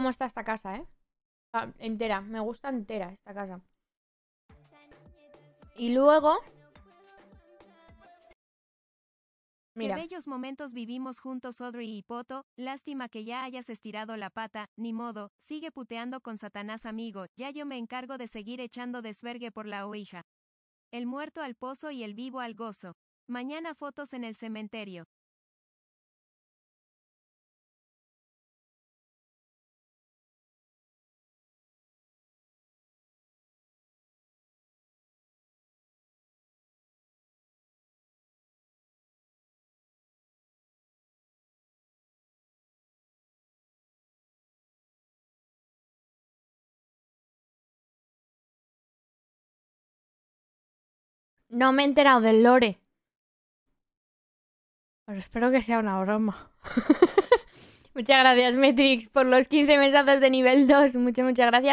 cómo está esta casa, ¿eh? entera, me gusta entera esta casa. Y luego... Mira. Qué bellos momentos vivimos juntos Audrey y Poto, lástima que ya hayas estirado la pata, ni modo, sigue puteando con Satanás amigo, ya yo me encargo de seguir echando desvergue por la oija. El muerto al pozo y el vivo al gozo. Mañana fotos en el cementerio. No me he enterado del lore. Pero espero que sea una broma. muchas gracias, Metrix, por los 15 mensajes de nivel 2. Muchas, muchas gracias.